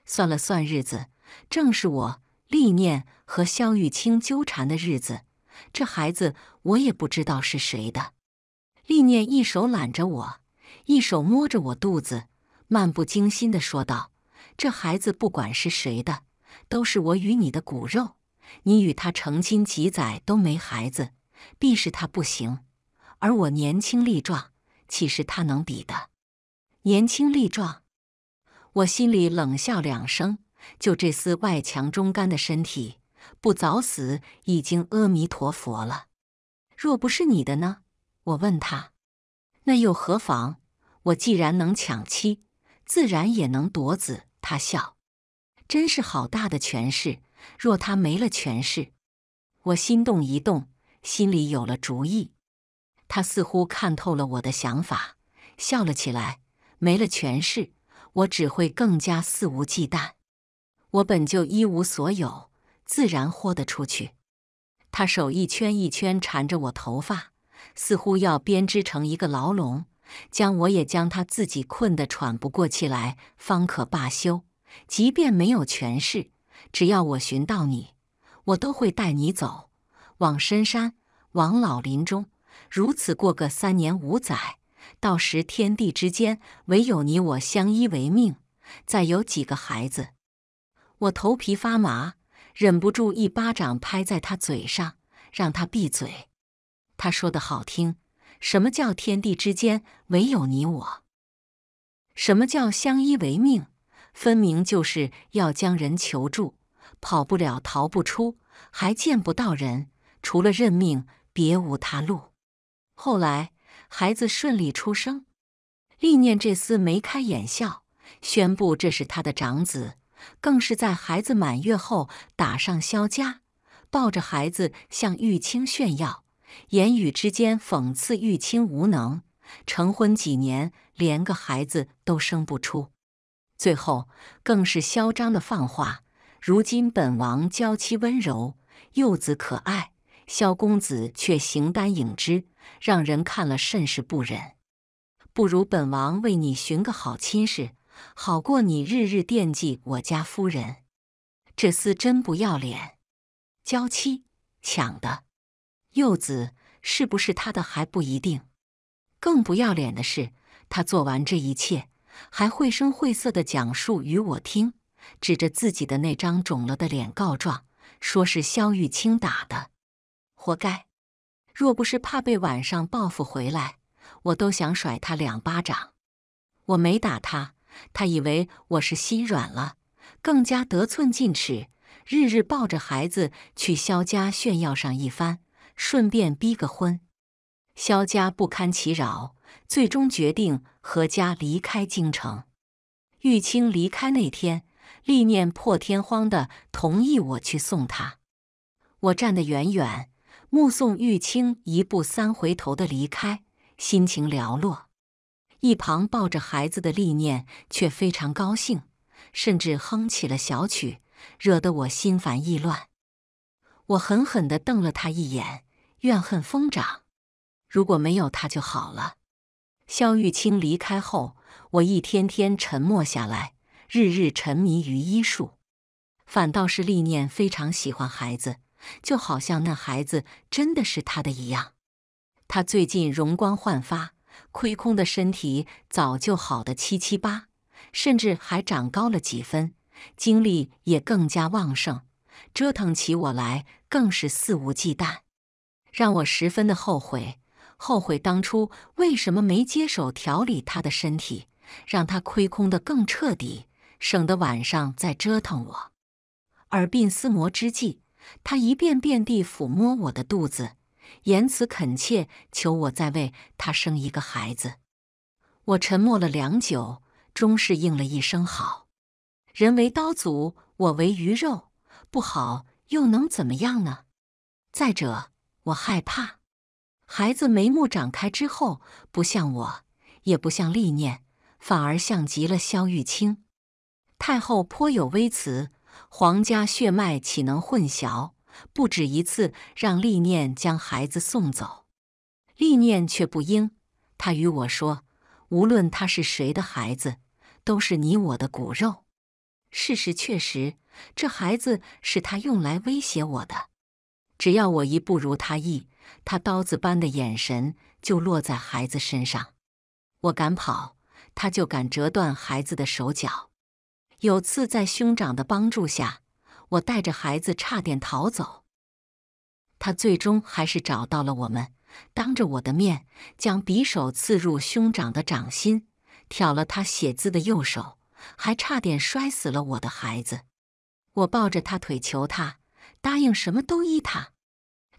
算了算日子，正是我历念和萧玉清纠缠的日子。这孩子，我也不知道是谁的。历念一手揽着我，一手摸着我肚子，漫不经心的说道：“这孩子不管是谁的，都是我与你的骨肉。”你与他成亲几载都没孩子，必是他不行。而我年轻力壮，岂是他能比的？年轻力壮，我心里冷笑两声。就这厮外强中干的身体，不早死已经阿弥陀佛了。若不是你的呢？我问他，那又何妨？我既然能抢妻，自然也能夺子。他笑，真是好大的权势。若他没了权势，我心动一动，心里有了主意。他似乎看透了我的想法，笑了起来。没了权势，我只会更加肆无忌惮。我本就一无所有，自然豁得出去。他手一圈一圈缠着我头发，似乎要编织成一个牢笼，将我也将他自己困得喘不过气来，方可罢休。即便没有权势。只要我寻到你，我都会带你走，往深山，往老林中，如此过个三年五载，到时天地之间唯有你我相依为命，再有几个孩子，我头皮发麻，忍不住一巴掌拍在他嘴上，让他闭嘴。他说的好听，什么叫天地之间唯有你我？什么叫相依为命？分明就是要将人求助，跑不了，逃不出，还见不到人，除了认命，别无他路。后来孩子顺利出生，历念这厮眉开眼笑，宣布这是他的长子，更是在孩子满月后打上肖家，抱着孩子向玉清炫耀，言语之间讽刺玉清无能，成婚几年连个孩子都生不出，最后更是嚣张的放话。如今本王娇妻温柔，幼子可爱，萧公子却形单影只，让人看了甚是不忍。不如本王为你寻个好亲事，好过你日日惦记我家夫人。这厮真不要脸，娇妻抢的，幼子是不是他的还不一定。更不要脸的是，他做完这一切，还绘声绘色的讲述于我听。指着自己的那张肿了的脸告状，说是肖玉清打的，活该。若不是怕被晚上报复回来，我都想甩他两巴掌。我没打他，他以为我是心软了，更加得寸进尺，日日抱着孩子去肖家炫耀上一番，顺便逼个婚。肖家不堪其扰，最终决定合家离开京城。玉清离开那天。历念破天荒的同意我去送他，我站得远远，目送玉清一步三回头的离开，心情寥落。一旁抱着孩子的历念却非常高兴，甚至哼起了小曲，惹得我心烦意乱。我狠狠地瞪了他一眼，怨恨疯长。如果没有他就好了。肖玉清离开后，我一天天沉默下来。日日沉迷于医术，反倒是历念非常喜欢孩子，就好像那孩子真的是他的一样。他最近容光焕发，亏空的身体早就好的七七八，甚至还长高了几分，精力也更加旺盛，折腾起我来更是肆无忌惮，让我十分的后悔，后悔当初为什么没接手调理他的身体，让他亏空的更彻底。省得晚上再折腾我。耳鬓厮磨之际，他一遍遍地抚摸我的肚子，言辞恳切，求我再为他生一个孩子。我沉默了良久，终是应了一声“好”。人为刀俎，我为鱼肉，不好又能怎么样呢？再者，我害怕孩子眉目长开之后，不像我，也不像立念，反而像极了萧玉清。太后颇有微词，皇家血脉岂能混淆？不止一次让立念将孩子送走，立念却不应。他与我说：“无论他是谁的孩子，都是你我的骨肉。”事实确实，这孩子是他用来威胁我的。只要我一不如他意，他刀子般的眼神就落在孩子身上。我敢跑，他就敢折断孩子的手脚。有次在兄长的帮助下，我带着孩子差点逃走。他最终还是找到了我们，当着我的面将匕首刺入兄长的掌心，挑了他写字的右手，还差点摔死了我的孩子。我抱着他腿求他，答应什么都依他。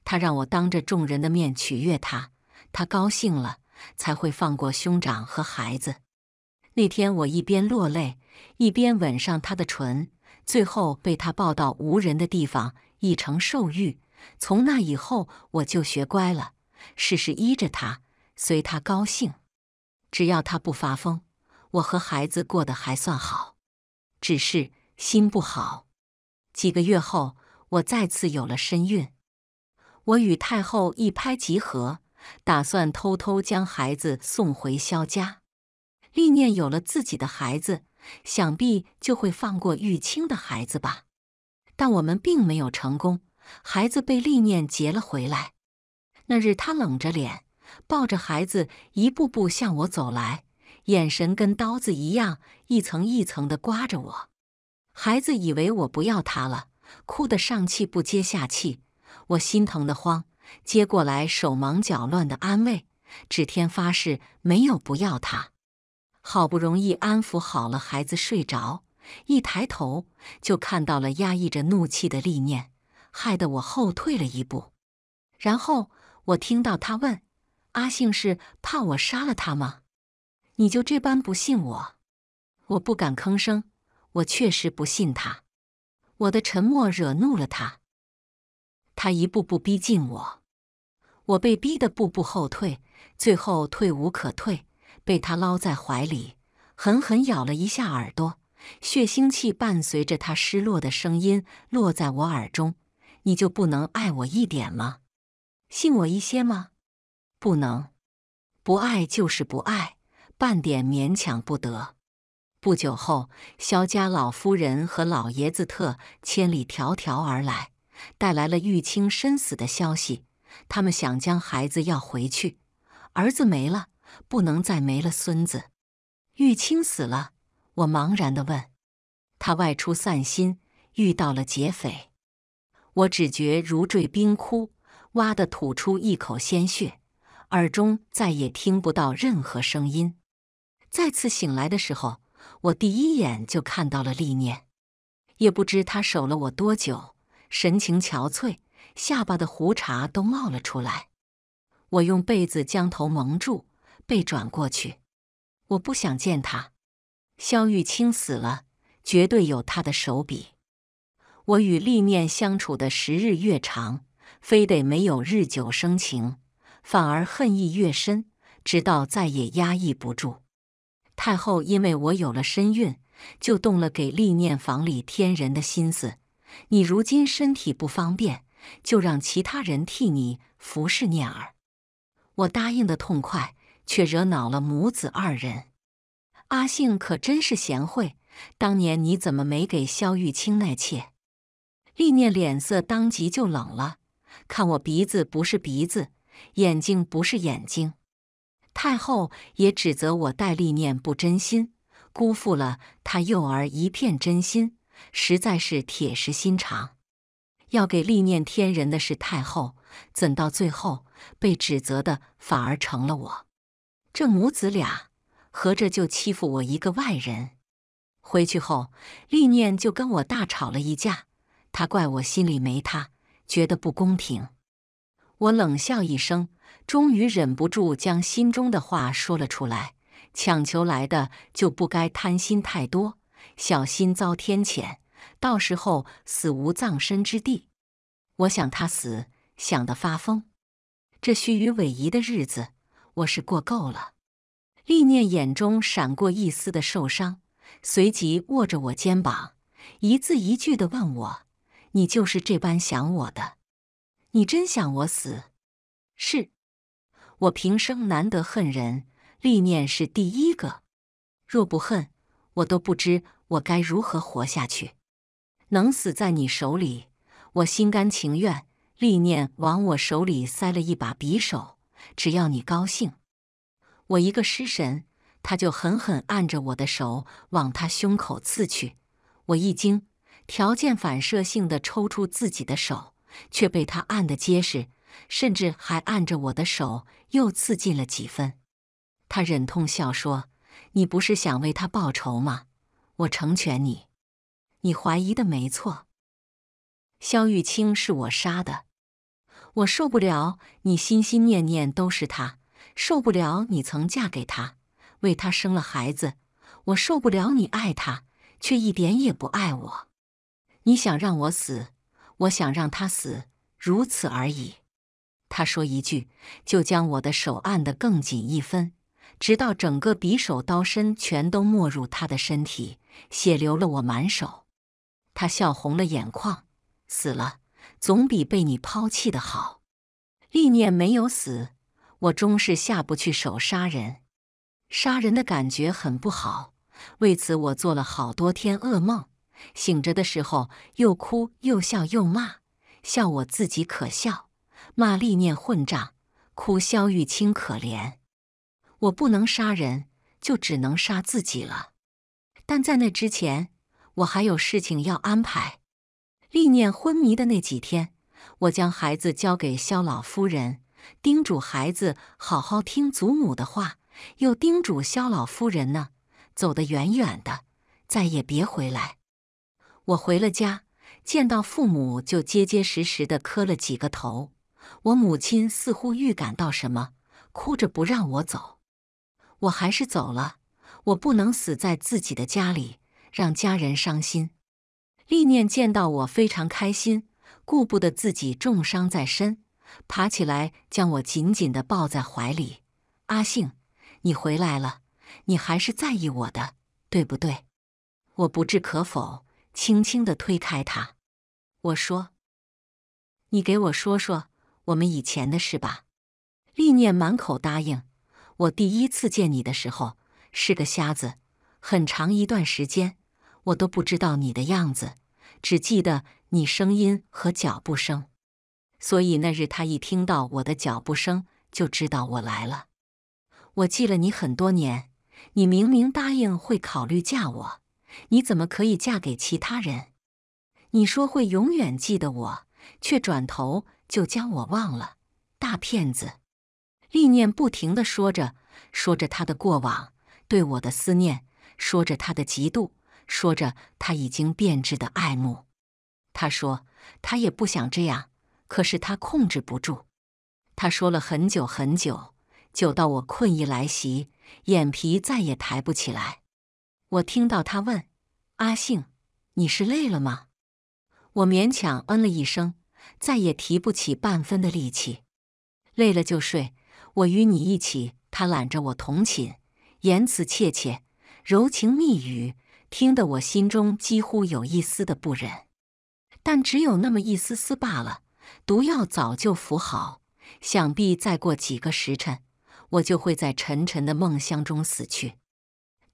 他让我当着众人的面取悦他，他高兴了才会放过兄长和孩子。那天我一边落泪。一边吻上他的唇，最后被他抱到无人的地方，一成受欲。从那以后，我就学乖了，事事依着他，随他高兴，只要他不发疯，我和孩子过得还算好，只是心不好。几个月后，我再次有了身孕，我与太后一拍即合，打算偷偷将孩子送回萧家。历念有了自己的孩子。想必就会放过玉清的孩子吧，但我们并没有成功，孩子被厉念劫了回来。那日他冷着脸，抱着孩子一步步向我走来，眼神跟刀子一样，一层一层的刮着我。孩子以为我不要他了，哭得上气不接下气，我心疼得慌，接过来手忙脚乱的安慰，指天发誓没有不要他。好不容易安抚好了孩子睡着，一抬头就看到了压抑着怒气的厉念，害得我后退了一步。然后我听到他问：“阿信是怕我杀了他吗？”你就这般不信我？我不敢吭声。我确实不信他。我的沉默惹怒了他，他一步步逼近我，我被逼得步步后退，最后退无可退。被他捞在怀里，狠狠咬了一下耳朵，血腥气伴随着他失落的声音落在我耳中。你就不能爱我一点吗？信我一些吗？不能，不爱就是不爱，半点勉强不得。不久后，萧家老夫人和老爷子特千里迢迢而来，带来了玉清身死的消息。他们想将孩子要回去，儿子没了。不能再没了孙子，玉清死了。我茫然地问：“他外出散心，遇到了劫匪。”我只觉如坠冰窟，哇的吐出一口鲜血，耳中再也听不到任何声音。再次醒来的时候，我第一眼就看到了历念，也不知他守了我多久，神情憔悴，下巴的胡茬都冒了出来。我用被子将头蒙住。被转过去，我不想见他。萧玉清死了，绝对有他的手笔。我与立念相处的时日越长，非得没有日久生情，反而恨意越深，直到再也压抑不住。太后因为我有了身孕，就动了给立念房里添人的心思。你如今身体不方便，就让其他人替你服侍念儿。我答应的痛快。却惹恼了母子二人。阿信可真是贤惠，当年你怎么没给萧玉清那妾？利念脸色当即就冷了，看我鼻子不是鼻子，眼睛不是眼睛。太后也指责我待利念不真心，辜负了他幼儿一片真心，实在是铁石心肠。要给利念天人的是太后怎到最后被指责的反而成了我？这母子俩合着就欺负我一个外人，回去后，利念就跟我大吵了一架，他怪我心里没他，觉得不公平。我冷笑一声，终于忍不住将心中的话说了出来：强求来的就不该贪心太多，小心遭天谴，到时候死无葬身之地。我想他死想得发疯，这须臾委夷的日子。我是过够了，厉念眼中闪过一丝的受伤，随即握着我肩膀，一字一句地问我：“你就是这般想我的？你真想我死？”“是。”“我平生难得恨人，厉念是第一个。若不恨，我都不知我该如何活下去。能死在你手里，我心甘情愿。”厉念往我手里塞了一把匕首。只要你高兴，我一个失神，他就狠狠按着我的手往他胸口刺去。我一惊，条件反射性的抽出自己的手，却被他按得结实，甚至还按着我的手又刺进了几分。他忍痛笑说：“你不是想为他报仇吗？我成全你。你怀疑的没错，萧玉清是我杀的。”我受不了你心心念念都是他，受不了你曾嫁给他，为他生了孩子，我受不了你爱他却一点也不爱我。你想让我死，我想让他死，如此而已。他说一句，就将我的手按得更紧一分，直到整个匕首刀身全都没入他的身体，血流了我满手。他笑红了眼眶，死了。总比被你抛弃的好。历念没有死，我终是下不去手杀人。杀人的感觉很不好，为此我做了好多天噩梦。醒着的时候又哭又笑又骂，笑我自己可笑，骂历念混账，哭肖玉清可怜。我不能杀人，就只能杀自己了。但在那之前，我还有事情要安排。历念昏迷的那几天，我将孩子交给肖老夫人，叮嘱孩子好好听祖母的话，又叮嘱肖老夫人呢，走得远远的，再也别回来。我回了家，见到父母就结结实实的磕了几个头。我母亲似乎预感到什么，哭着不让我走。我还是走了，我不能死在自己的家里，让家人伤心。历念见到我非常开心，顾不得自己重伤在身，爬起来将我紧紧的抱在怀里。阿信，你回来了，你还是在意我的，对不对？我不置可否，轻轻的推开他。我说：“你给我说说我们以前的事吧。”历念满口答应。我第一次见你的时候是个瞎子，很长一段时间我都不知道你的样子。只记得你声音和脚步声，所以那日他一听到我的脚步声，就知道我来了。我记了你很多年，你明明答应会考虑嫁我，你怎么可以嫁给其他人？你说会永远记得我，却转头就将我忘了，大骗子！立念不停的说着，说着他的过往，对我的思念，说着他的嫉妒。说着他已经变质的爱慕，他说他也不想这样，可是他控制不住。他说了很久很久，久到我困意来袭，眼皮再也抬不起来。我听到他问阿信，你是累了吗？”我勉强嗯了一声，再也提不起半分的力气。累了就睡，我与你一起。他揽着我同寝，言辞切切，柔情蜜语。听得我心中几乎有一丝的不忍，但只有那么一丝丝罢了。毒药早就服好，想必再过几个时辰，我就会在沉沉的梦乡中死去。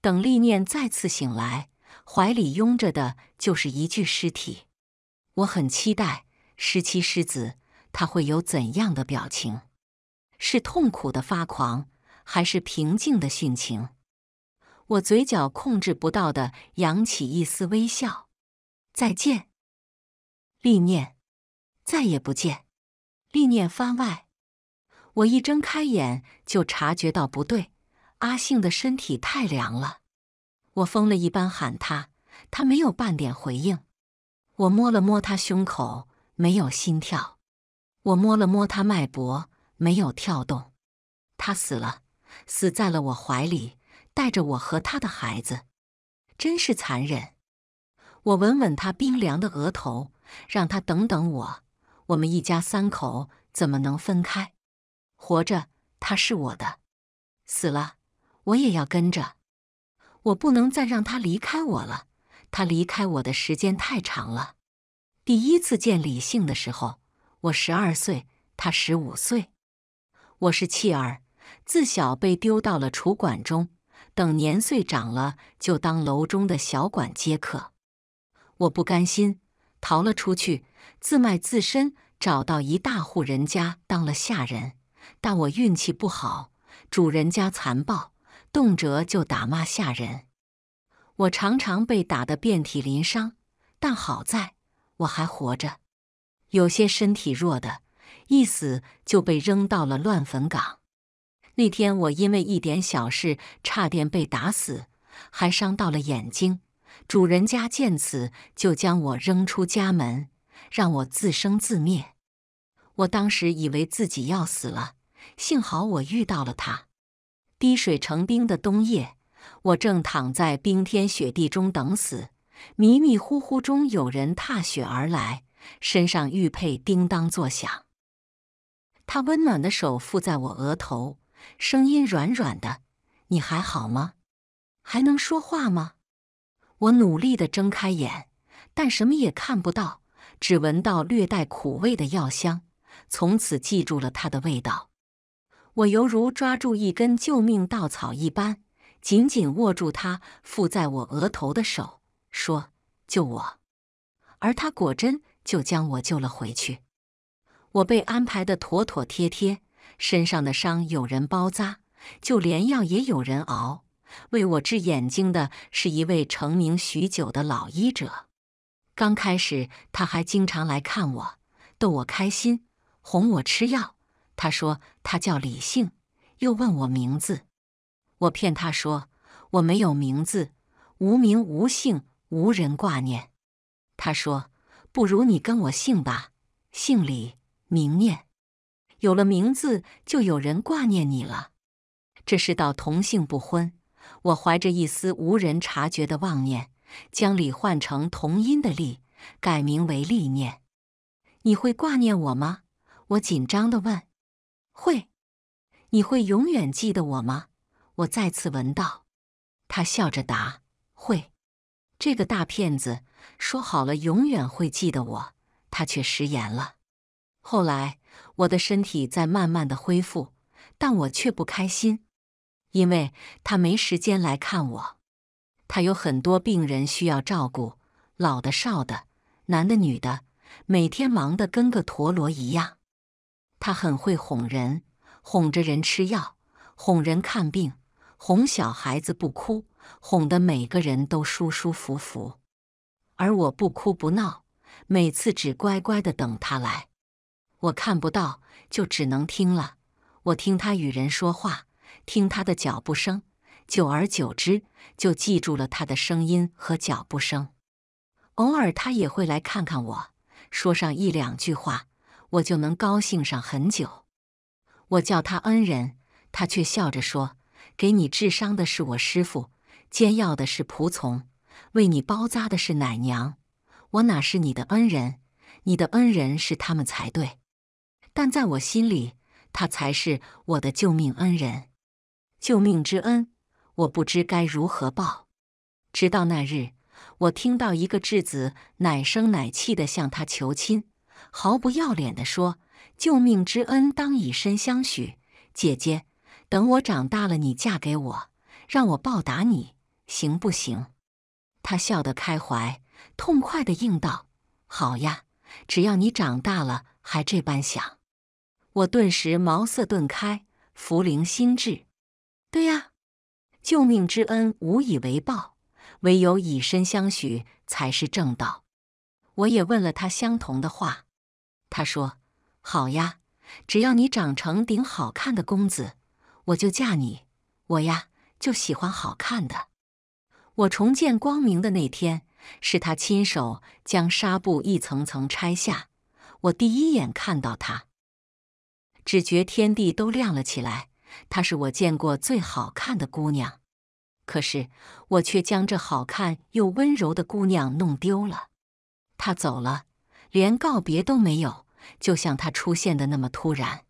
等历念再次醒来，怀里拥着的就是一具尸体。我很期待十七世子他会有怎样的表情，是痛苦的发狂，还是平静的殉情？我嘴角控制不到的扬起一丝微笑，再见，利念，再也不见，利念番外。我一睁开眼就察觉到不对，阿兴的身体太凉了。我疯了一般喊他，他没有半点回应。我摸了摸他胸口，没有心跳；我摸了摸他脉搏，没有跳动。他死了，死在了我怀里。带着我和他的孩子，真是残忍！我吻吻他冰凉的额头，让他等等我。我们一家三口怎么能分开？活着，他是我的；死了，我也要跟着。我不能再让他离开我了。他离开我的时间太长了。第一次见李姓的时候，我十二岁，他十五岁。我是弃儿，自小被丢到了储馆中。等年岁长了，就当楼中的小管接客。我不甘心，逃了出去，自卖自身，找到一大户人家当了下人。但我运气不好，主人家残暴，动辄就打骂下人。我常常被打得遍体鳞伤，但好在我还活着。有些身体弱的，一死就被扔到了乱坟岗。那天我因为一点小事差点被打死，还伤到了眼睛。主人家见此就将我扔出家门，让我自生自灭。我当时以为自己要死了，幸好我遇到了他。滴水成冰的冬夜，我正躺在冰天雪地中等死，迷迷糊糊中有人踏雪而来，身上玉佩叮当作响。他温暖的手附在我额头。声音软软的，你还好吗？还能说话吗？我努力的睁开眼，但什么也看不到，只闻到略带苦味的药香。从此记住了它的味道。我犹如抓住一根救命稻草一般，紧紧握住他附在我额头的手，说：“救我！”而他果真就将我救了回去。我被安排的妥妥帖帖。身上的伤有人包扎，就连药也有人熬。为我治眼睛的是一位成名许久的老医者。刚开始他还经常来看我，逗我开心，哄我吃药。他说他叫李姓，又问我名字。我骗他说我没有名字，无名无姓，无人挂念。他说不如你跟我姓吧，姓李，名念。有了名字，就有人挂念你了。这世道同姓不婚，我怀着一丝无人察觉的妄念，将“李换成同音的“利”，改名为“利念”。你会挂念我吗？我紧张的问。会。你会永远记得我吗？我再次问到。他笑着答：“会。”这个大骗子说好了永远会记得我，他却食言了。后来。我的身体在慢慢的恢复，但我却不开心，因为他没时间来看我。他有很多病人需要照顾，老的少的，男的女的，每天忙得跟个陀螺一样。他很会哄人，哄着人吃药，哄人看病，哄小孩子不哭，哄得每个人都舒舒服服。而我不哭不闹，每次只乖乖的等他来。我看不到，就只能听了。我听他与人说话，听他的脚步声，久而久之就记住了他的声音和脚步声。偶尔他也会来看看我，说上一两句话，我就能高兴上很久。我叫他恩人，他却笑着说：“给你治伤的是我师傅，煎药的是仆从，为你包扎的是奶娘，我哪是你的恩人？你的恩人是他们才对。”但在我心里，他才是我的救命恩人，救命之恩，我不知该如何报。直到那日，我听到一个稚子奶声奶气的向他求亲，毫不要脸的说：“救命之恩，当以身相许。姐姐，等我长大了，你嫁给我，让我报答你，行不行？”他笑得开怀，痛快的应道：“好呀，只要你长大了，还这般想。”我顿时茅塞顿开，福灵心智。对呀，救命之恩无以为报，唯有以身相许才是正道。我也问了他相同的话，他说：“好呀，只要你长成顶好看的公子，我就嫁你。我呀，就喜欢好看的。”我重见光明的那天，是他亲手将纱布一层层拆下，我第一眼看到他。只觉天地都亮了起来。她是我见过最好看的姑娘，可是我却将这好看又温柔的姑娘弄丢了。她走了，连告别都没有，就像她出现的那么突然。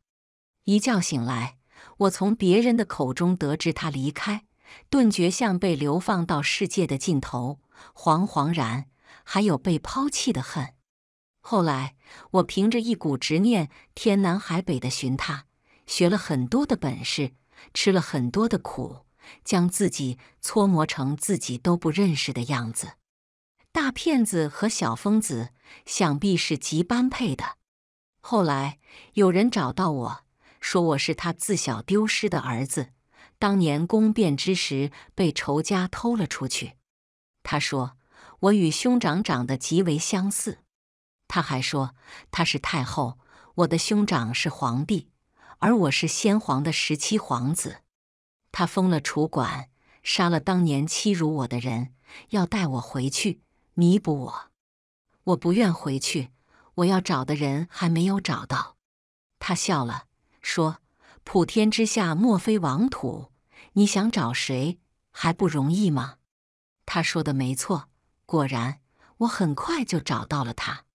一觉醒来，我从别人的口中得知她离开，顿觉像被流放到世界的尽头，惶惶然，还有被抛弃的恨。后来，我凭着一股执念，天南海北的寻他，学了很多的本事，吃了很多的苦，将自己搓磨成自己都不认识的样子。大骗子和小疯子，想必是极般配的。后来有人找到我，说我是他自小丢失的儿子，当年宫变之时被仇家偷了出去。他说我与兄长长得极为相似。他还说：“他是太后，我的兄长是皇帝，而我是先皇的十七皇子。”他封了楚管，杀了当年欺辱我的人，要带我回去弥补我。我不愿回去，我要找的人还没有找到。他笑了，说：“普天之下莫非王土，你想找谁还不容易吗？”他说的没错，果然，我很快就找到了他。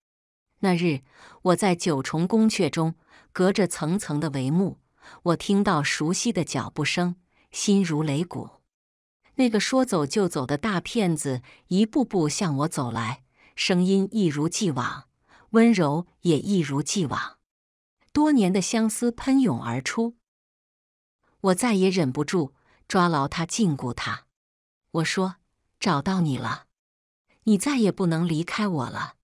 那日，我在九重宫阙中，隔着层层的帷幕，我听到熟悉的脚步声，心如擂鼓。那个说走就走的大骗子一步步向我走来，声音一如既往温柔，也一如既往。多年的相思喷涌而出，我再也忍不住，抓牢他，禁锢他。我说：“找到你了，你再也不能离开我了。”